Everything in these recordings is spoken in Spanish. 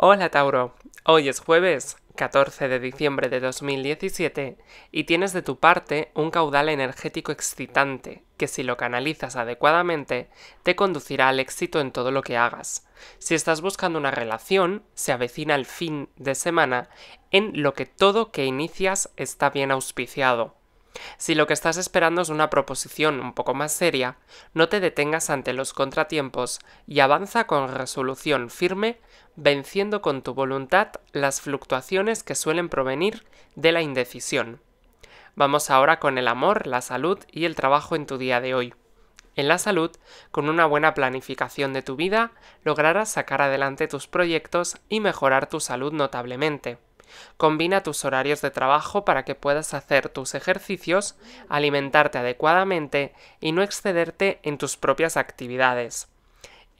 Hola Tauro, hoy es jueves 14 de diciembre de 2017 y tienes de tu parte un caudal energético excitante que si lo canalizas adecuadamente te conducirá al éxito en todo lo que hagas. Si estás buscando una relación, se avecina el fin de semana en lo que todo que inicias está bien auspiciado. Si lo que estás esperando es una proposición un poco más seria, no te detengas ante los contratiempos y avanza con resolución firme, venciendo con tu voluntad las fluctuaciones que suelen provenir de la indecisión. Vamos ahora con el amor, la salud y el trabajo en tu día de hoy. En la salud, con una buena planificación de tu vida, lograrás sacar adelante tus proyectos y mejorar tu salud notablemente. Combina tus horarios de trabajo para que puedas hacer tus ejercicios, alimentarte adecuadamente y no excederte en tus propias actividades.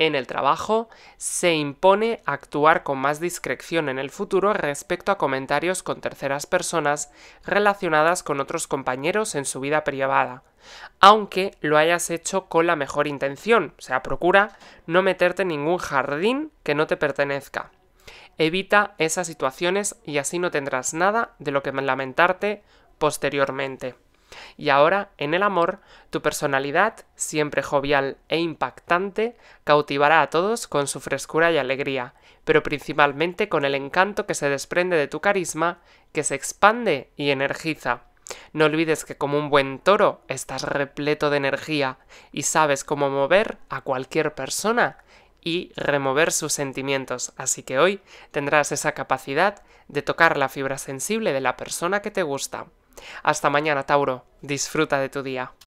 En el trabajo se impone actuar con más discreción en el futuro respecto a comentarios con terceras personas relacionadas con otros compañeros en su vida privada, aunque lo hayas hecho con la mejor intención, o sea, procura no meterte en ningún jardín que no te pertenezca. Evita esas situaciones y así no tendrás nada de lo que lamentarte posteriormente. Y ahora, en el amor, tu personalidad, siempre jovial e impactante, cautivará a todos con su frescura y alegría, pero principalmente con el encanto que se desprende de tu carisma, que se expande y energiza. No olvides que como un buen toro estás repleto de energía y sabes cómo mover a cualquier persona y remover sus sentimientos, así que hoy tendrás esa capacidad de tocar la fibra sensible de la persona que te gusta. Hasta mañana, Tauro, disfruta de tu día.